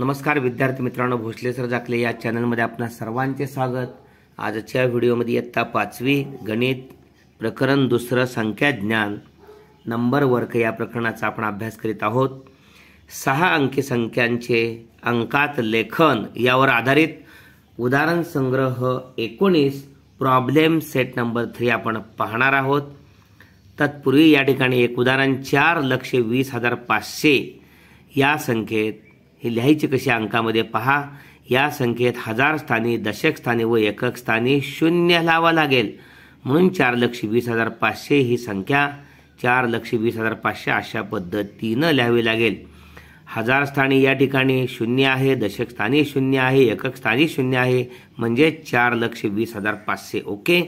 नमस्कार विद्यार्थी मित्रांनो भोसले सर जाकले या चॅनलमध्ये आपणा सर्वांचे स्वागत आजच्या व्हिडिओमध्ये इयत्ता पाचवी गणित प्रकरण दुसरं संख्या ज्ञान नंबर वर्क या प्रकरणाचा आपण अभ्यास करीत आहोत सहा अंकी संख्यांचे अंकात लेखन यावर आधारित उदाहरण संग्रह एकोणीस प्रॉब्लेम सेट नंबर थ्री आपण पाहणार आहोत तत्पूर्वी या ठिकाणी एक उदाहरण चार लक्ष वीस हजार पाचशे या संख्येत हे लिहायचे कशा अंकामध्ये पहा या संख्येत हजार स्थानी दशक स्थानी व एकक स्थानी शून्य लावा लागेल म्हणून चार लक्ष वीस हजार पाचशे ही संख्या चार लक्ष वीस हजार पाचशे अशा पद्धतीनं लिहावी लागेल हजार स्थानी या ठिकाणी शून्य आहे दशक स्थानी शून्य आहे एकक स्थानी शून्य आहे म्हणजे चार लक्ष वीस हजार पाचशे ओके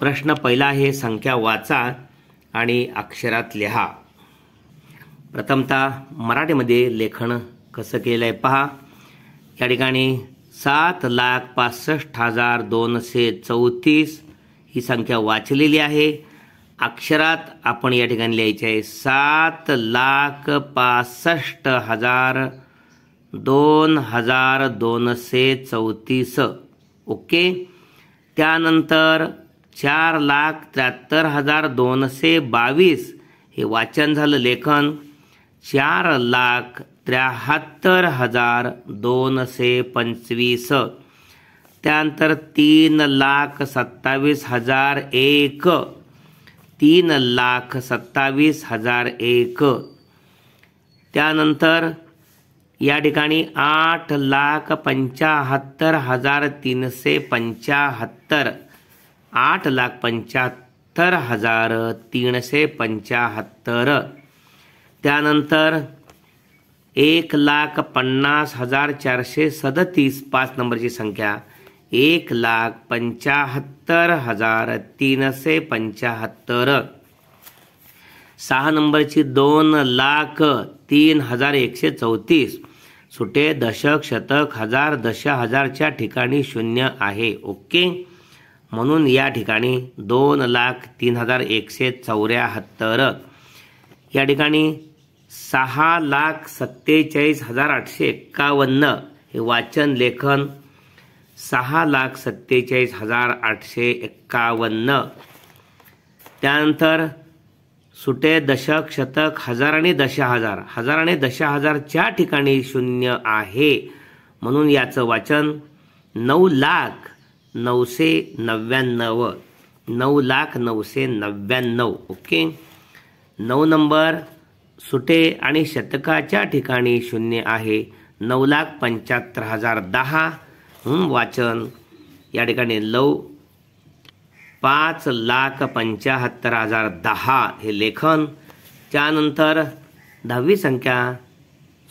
प्रश्न पहिला आहे संख्या वाचा आणि अक्षरात लिहा प्रथमतः मराठीमध्ये लेखन कसं केलं आहे पहा या ठिकाणी सात लाख पासष्ट हजार दोनशे चौतीस ही संख्या वाचलेली आहे अक्षरात आपण या ठिकाणी लिहायचे आहे सात लाख पासष्ट हजार दोन हजार दोनशे चौतीस ओके त्यानंतर चार लाख त्र्याहत्तर हजार दोनशे बावीस हे वाचन झालं लेखन चार लाख त्र्याहत्तर हजार दोनशे पंचवीस त्यानंतर तीन लाख सत्तावीस हजार एक तीन लाख सत्तावीस हजार एक त्यानंतर या ठिकाणी आठ लाख पंचाहत्तर हजार तीनशे पंचाहत्तर आठ लाख पंच्याहत्तर हजार तीनशे पंचाहत्तर त्यानंतर एक लाख पन्नास हजार चारशे सदतीस पाच नंबरची संख्या एक लाख पंचाहत्तर हजार तीनशे पंचाहत्तर सहा नंबरची दोन लाख तीन हजार एकशे चौतीस सुटे दशक शतक हजार दश हजारच्या ठिकाणी शून्य आहे ओके म्हणून या ठिकाणी दोन लाख तीन हजार एकशे चौऱ्याहत्तर या ठिकाणी सहा लाख सत्तेचाळीस हजार आठशे एक्कावन्न हे वाचन लेखन सहा लाख सत्तेचाळीस हजार आठशे एक्कावन्न त्यानंतर सुटे दशक शतक हजार आणि दशा हजार हजार आणि दशा हजारच्या ठिकाणी शून्य आहे म्हणून याचं वाचन नऊ लाख नऊशे नव्याण्णव नऊ लाख नऊशे नव्याण्णव ओके नऊ नंबर सुटे आणि शतकाच्या ठिकाणी शून्य आहे नऊ लाख पंच्याहत्तर हजार दहा वाचन या ठिकाणी लव पाच लाख पंच्याहत्तर हजार दहा हे लेखन त्यानंतर दहावी संख्या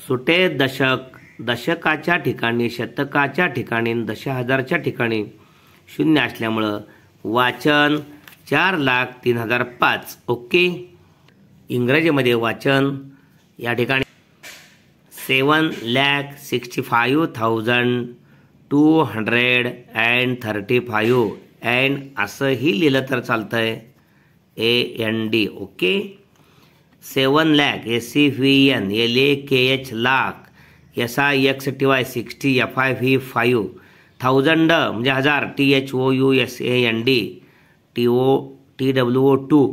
सुटे दशक दशकाच्या ठिकाणी शतकाच्या ठिकाणी दश हजारच्या ठिकाणी शून्य असल्यामुळं वाचन चार लाख तीन हजार पाच ओके इंग्रजीमध्ये वाचन या ठिकाणी seven lakh sixty five thousand two hundred and thirty five and असंही लिहिलं तर चालतं आहे A N D okay seven lakh A C V N L A K H lakh S I X T Y sixty F I V five thousand म्हणजे हजार T H O U S A N D T O T W O two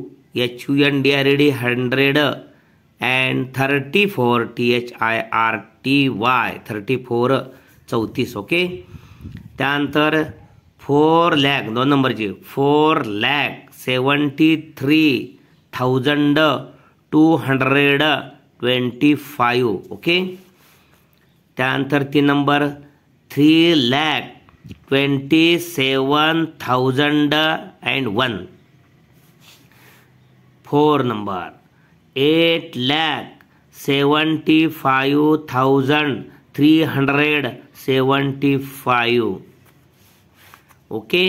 H U N D R E D hundred and thirty four T H I R T Y thirty four चौतीस okay त्यानंतर four lakh दोन नंबरची four lakh seventy three thousand two hundred twenty five okay त्यानंतर तीन number three lakh twenty seven thousand and one four number eight lakh seventy five thousand three hundred seventy five okay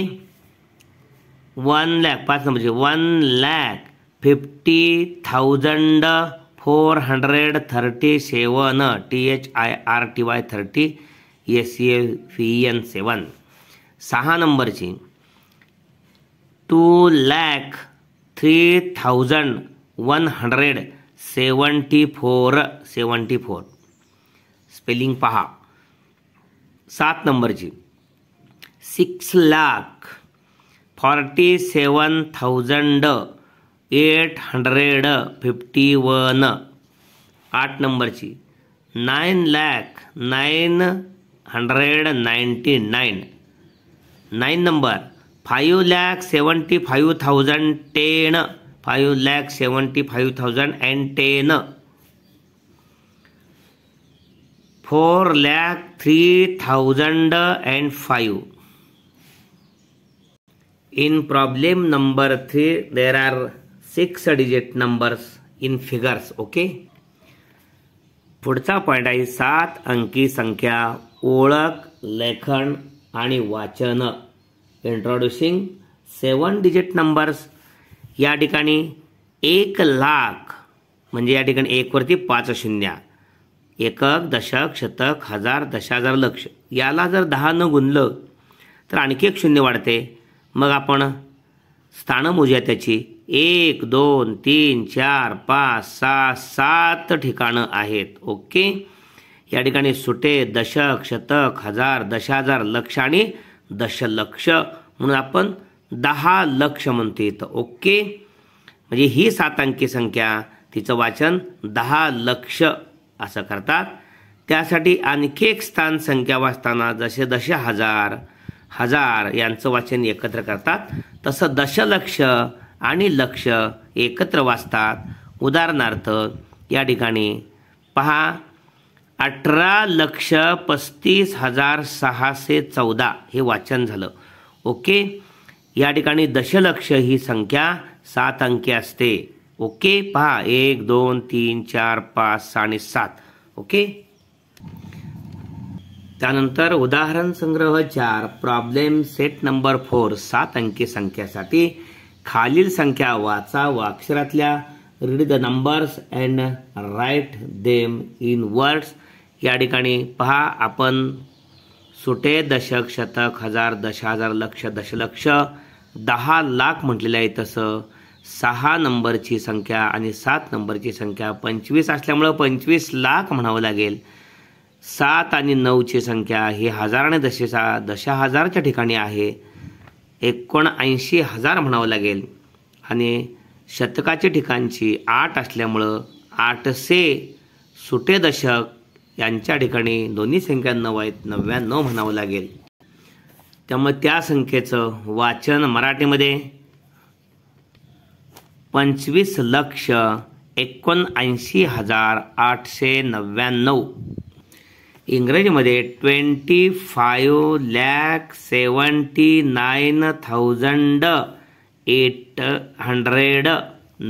one lakh पाच नंबरची one lakh fifty thousand four hundred thirty seven T H I R T Y thirty S A V N seven सहा नंबरची two lakh three thousand one hundred seventy four seventy four spelling पहा सात नंबरची six lakh forty seven thousand eight hundred fifty one आठ नंबरची nine lakh nine hundred ninety nine nine number five lakh seventy five thousand ten five lakh seventy five thousand and ten four lakh three thousand and five in problem number three there are six digit numbers in figures okay पुढचा point आहे सात अंकी संख्या ओळख लेखन आणि वाचन introducing सेवन digit numbers या ठिकाणी एक लाख म्हणजे या ठिकाणी एकवरती पाच शून्य एकक दशक शतक हजार हजार लक्ष याला जर न गुणलं तर आणखी एक शून्य वाढते मग आपण स्थानं मोजूया त्याची एक दोन तीन चार पाच सहा सात ठिकाणं आहेत ओके या ठिकाणी सुटे दशक शतक हजार हजार लक्ष आणि दशलक्ष म्हणून आपण दहा लक्ष म्हणतो इथं ओके म्हणजे ही सात अंकी संख्या तिचं वाचन दहा लक्ष असं करतात त्यासाठी आणखी एक स्थान संख्या वाचताना जसे दश हजार हजार यांचं वाचन एकत्र करतात तसं दशलक्ष आणि लक्ष एकत्र वाचतात उदाहरणार्थ या ठिकाणी पहा अठरा लक्ष पस्तीस हजार सहाशे चौदा हे वाचन झालं ओके या ठिकाणी दशलक्ष ही संख्या सात अंकी असते ओके पहा एक दोन तीन चार पाच आणि सात ओके त्यानंतर उदाहरण संग्रह चार प्रॉब्लेम सेट नंबर फोर सात अंकी संख्यासाठी खालील संख्या वाचा व अक्षरातल्या read the numbers and write them in words या ठिकाणी पहा आपण सुटे दशक शतक हजार दश हजार लक्ष दशलक्ष दहा लाख म्हटलेलं आहे तसं सहा नंबरची संख्या आणि सात नंबरची संख्या पंचवीस असल्यामुळं पंचवीस लाख म्हणावं लागेल सात आणि नऊची संख्या ही हजार आणि दशेचा दशा हजारच्या ठिकाणी आहे एकोणऐंशी हजार म्हणावं लागेल आणि शतकाच्या ठिकाणची आठ असल्यामुळं आठशे सुटे दशक यांच्या ठिकाणी दोन्ही संख्या नऊ आहेत नव्याण्णव म्हणावं लागेल त्यामुळे त्या संख्येचं वाचन मराठीमध्ये पंचवीस लक्ष एकोणऐंशी हजार आठशे नव्याण्णव इंग्रजीमध्ये twenty five lakh seventy nine thousand eight hundred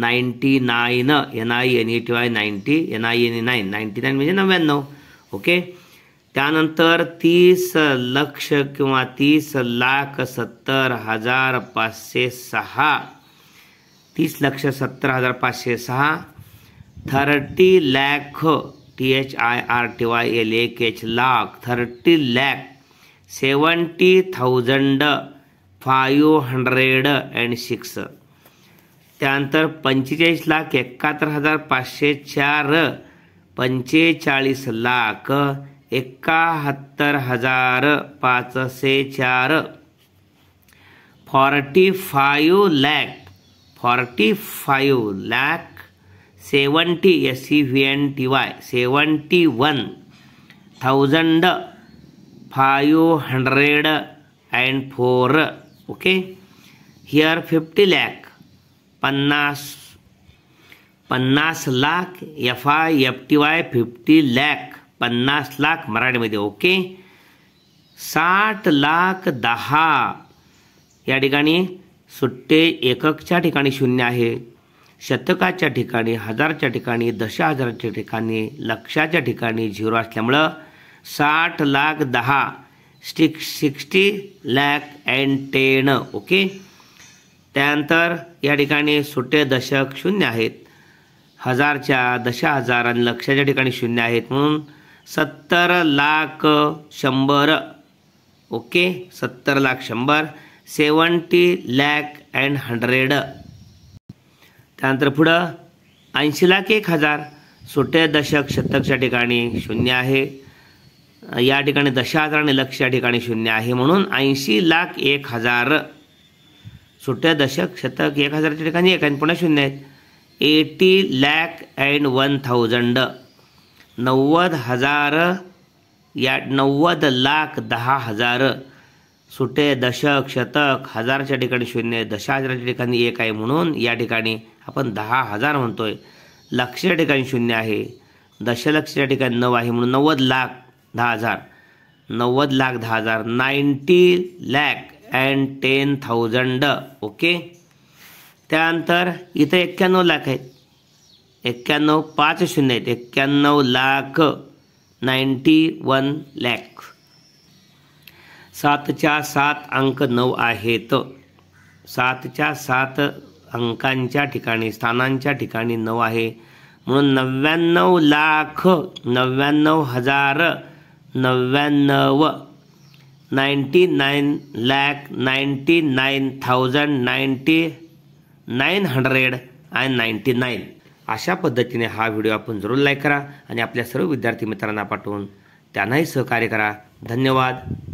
ninety nine N I N E T Y ninety N I N E nine ninety nine म्हणजे नव्याण्णव ओके त्यानंतर तीस लक्ष किंवा तीस लाख सत्तर हजार पाचशे सहा तीस लक्ष सत्तर हजार पाचशे सहा thirty lakh T H I R T Y L A K H lakh thirty lakh seventy thousand five hundred and six त्यानंतर पंचेचाळीस लाख एकाहत्तर हजार पाचशे चार पंचेचाळीस लाख एकाहत्तर हजार पाचशे चार forty five lakh forty five lakh seventy S C V N T Y seventy one thousand five hundred and four okay here fifty lakh पन्नास पन्नास lakh F I F T Y fifty lakh पन्नास लाख मराठीमध्ये ओके साठ लाख दहा या ठिकाणी सुट्टे एककच्या ठिकाणी शून्य आहे शतकाच्या ठिकाणी हजारच्या ठिकाणी दश हजाराच्या ठिकाणी लक्षाच्या ठिकाणी झिरो असल्यामुळं साठ लाख दहा स्टिक sixty lakh and ten okay त्यानंतर या ठिकाणी सुट्टे दशक शून्य आहेत हजारच्या दशा हजार आणि लक्षाच्या ठिकाणी शून्य आहेत म्हणून सत्तर लाख शंभर ओके सत्तर लाख शंभर सेवन्टी लॅक अँड हंड्रेड त्यानंतर पुढं ऐंशी लाख एक हजार सुटे दशक शतकच्या ठिकाणी शून्य आहे या ठिकाणी दशा हजार आणि लक्ष या ठिकाणी शून्य आहे म्हणून ऐंशी लाख एक हजार सुट्या दशक शतक एक हजारच्या ठिकाणी एक आणि पुन्हा शून्य आहेत eighty lakh and one thousand नव्वद हजार या नव्वद लाख दहा हजार सुटे दशक शतक हजारच्या ठिकाणी शून्य दशा हजाराच्या ठिकाणी एक आहे म्हणून या ठिकाणी आपण दहा हजार म्हणतोय लक्षच्या ठिकाणी शून्य आहे दशलक्षच्या ठिकाणी नऊ आहे म्हणून नव्वद लाख दहा हजार नव्वद लाख दहा हजार ninety lakh and ten thousand okay त्यानंतर इथं एक्क्याण्णव लाख आहेत एक्क्याण्णव पाच शून्य आहेत एक्क्याण्णव लाख नाईन्टी वन लॅक सातच्या सात अंक नऊ आहेत सातच्या सात अंकांच्या ठिकाणी स्थानांच्या ठिकाणी नऊ आहे म्हणून नव्याण्णव लाख नव्याण्णव हजार नव्याण्णव ninety nine lakh ninety nine thousand ninety nine hundred and ninety nine अशा पद्धतीने हा व्हिडिओ आपण जरूर लाईक करा आणि आपल्या सर्व विद्यार्थी मित्रांना पाठवून त्यांनाही सहकार्य करा धन्यवाद